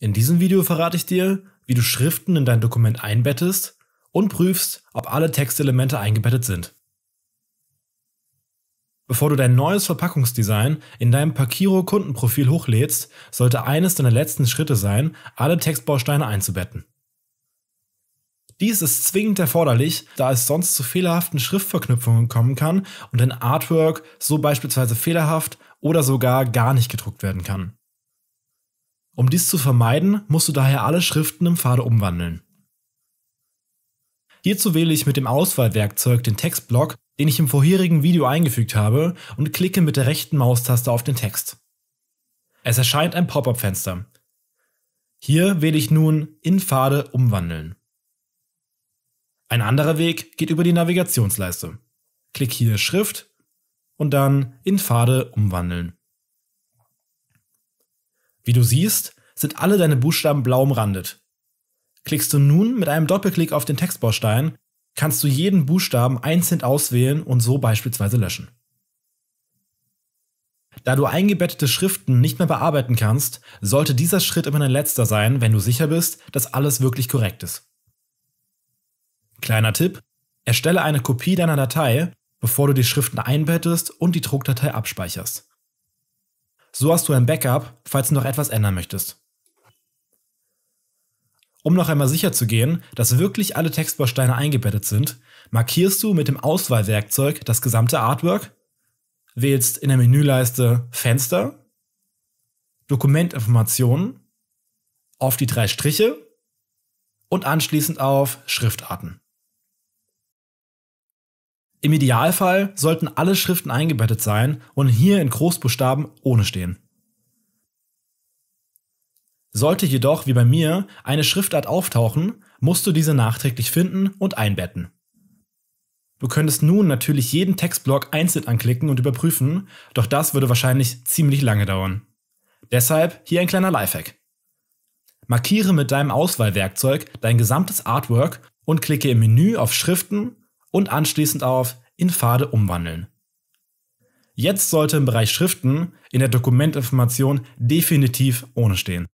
In diesem Video verrate ich dir, wie du Schriften in dein Dokument einbettest und prüfst, ob alle Textelemente eingebettet sind. Bevor du dein neues Verpackungsdesign in deinem Pakiro Kundenprofil hochlädst, sollte eines deiner letzten Schritte sein, alle Textbausteine einzubetten. Dies ist zwingend erforderlich, da es sonst zu fehlerhaften Schriftverknüpfungen kommen kann und ein Artwork so beispielsweise fehlerhaft oder sogar gar nicht gedruckt werden kann. Um dies zu vermeiden, musst du daher alle Schriften im Pfade umwandeln. Hierzu wähle ich mit dem Auswahlwerkzeug den Textblock, den ich im vorherigen Video eingefügt habe, und klicke mit der rechten Maustaste auf den Text. Es erscheint ein Pop-up-Fenster. Hier wähle ich nun in Pfade umwandeln. Ein anderer Weg geht über die Navigationsleiste. Klick hier Schrift und dann in Pfade umwandeln. Wie du siehst, sind alle deine Buchstaben blau umrandet. Klickst du nun mit einem Doppelklick auf den Textbaustein, kannst du jeden Buchstaben einzeln auswählen und so beispielsweise löschen. Da du eingebettete Schriften nicht mehr bearbeiten kannst, sollte dieser Schritt immer dein letzter sein, wenn du sicher bist, dass alles wirklich korrekt ist. Kleiner Tipp, erstelle eine Kopie deiner Datei, bevor du die Schriften einbettest und die Druckdatei abspeicherst. So hast du ein Backup, falls du noch etwas ändern möchtest. Um noch einmal sicher zu gehen, dass wirklich alle Textbausteine eingebettet sind, markierst du mit dem Auswahlwerkzeug das gesamte Artwork, wählst in der Menüleiste Fenster, Dokumentinformationen, auf die drei Striche und anschließend auf Schriftarten. Im Idealfall sollten alle Schriften eingebettet sein und hier in Großbuchstaben ohne stehen. Sollte jedoch, wie bei mir, eine Schriftart auftauchen, musst du diese nachträglich finden und einbetten. Du könntest nun natürlich jeden Textblock einzeln anklicken und überprüfen, doch das würde wahrscheinlich ziemlich lange dauern. Deshalb hier ein kleiner Lifehack. Markiere mit deinem Auswahlwerkzeug dein gesamtes Artwork und klicke im Menü auf Schriften und anschließend auf in Pfade umwandeln. Jetzt sollte im Bereich Schriften in der Dokumentinformation definitiv ohne stehen.